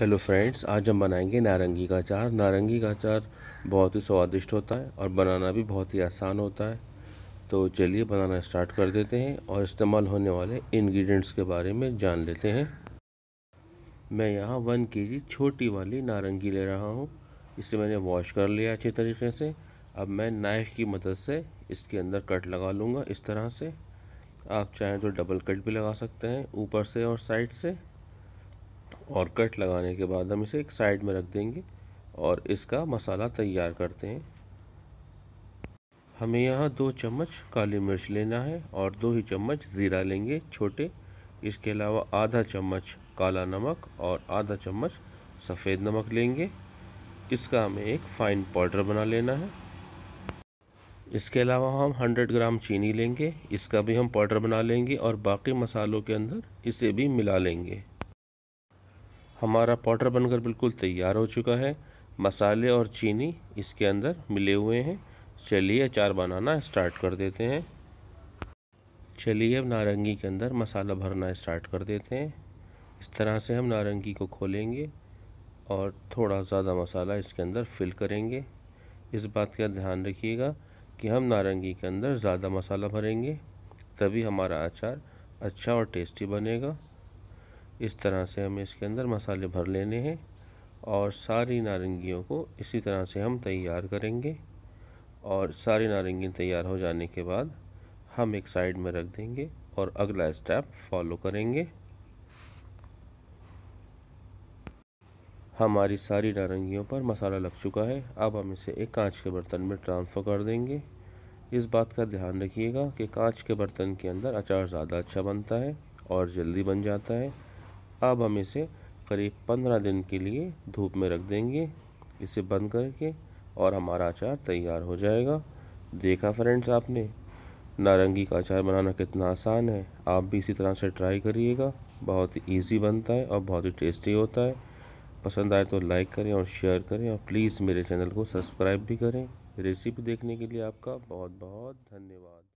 hello friends आज हम बनाएंगे नारंगी का अचार नारंगी का अचार बहुत ही स्वादिष्ट होता है और बनाना भी बहुत ही आसान होता है तो चलिए बनाना स्टार्ट कर देते हैं और इस्तेमाल होने वाले इंग्रेडिएंट्स के बारे में जान लेते हैं मैं यहाँ वन के छोटी वाली नारंगी ले रहा हूँ इसे मैंने वॉश कर लिया अच्छे तरीके से अब मैं नाइफ़ की मदद से इसके अंदर कट लगा लूँगा इस तरह से आप चाहें तो डबल कट भी लगा सकते हैं ऊपर से और साइड से और कट लगाने के बाद हम इसे एक साइड में रख देंगे और इसका मसाला तैयार करते हैं हमें यहाँ दो चम्मच काली मिर्च लेना है और दो ही चम्मच ज़ीरा लेंगे छोटे इसके अलावा आधा चम्मच काला नमक और आधा चम्मच सफ़ेद नमक लेंगे इसका हमें एक फ़ाइन पाउडर बना लेना है इसके अलावा हम 100 ग्राम चीनी लेंगे इसका भी हम पाउडर बना लेंगे और बाकी मसालों के अंदर इसे भी मिला लेंगे हमारा पाउडर बनकर बिल्कुल तैयार हो चुका है मसाले और चीनी इसके अंदर मिले हुए हैं चलिए अचार बनाना स्टार्ट कर देते हैं चलिए अब नारंगी के अंदर मसाला भरना स्टार्ट कर देते हैं इस तरह से हम नारंगी को खोलेंगे और थोड़ा ज़्यादा मसाला इसके अंदर फिल करेंगे इस बात का ध्यान रखिएगा कि हम नारंगी के अंदर ज़्यादा मसाला भरेंगे तभी हमारा अचार अच्छा और टेस्टी बनेगा इस तरह से हमें इसके अंदर मसाले भर लेने हैं और सारी नारंगियों को इसी तरह से हम तैयार करेंगे और सारी नारंगी तैयार हो जाने के बाद हम एक साइड में रख देंगे और अगला स्टेप फॉलो करेंगे हमारी सारी नारंगियों पर मसाला लग चुका है अब हम इसे एक कांच के बर्तन में ट्रांसफ़र कर देंगे इस बात का ध्यान रखिएगा कि कांच के बर्तन के अंदर अचार ज़्यादा अच्छा बनता है और जल्दी बन जाता है अब हम इसे करीब पंद्रह दिन के लिए धूप में रख देंगे इसे बंद करके और हमारा अचार तैयार हो जाएगा देखा फ्रेंड्स आपने नारंगी का अचार बनाना कितना आसान है आप भी इसी तरह से ट्राई करिएगा बहुत ही ईजी बनता है और बहुत ही टेस्टी होता है पसंद आए तो लाइक करें और शेयर करें और प्लीज़ मेरे चैनल को सब्सक्राइब भी करें रेसिपी देखने के लिए आपका बहुत बहुत धन्यवाद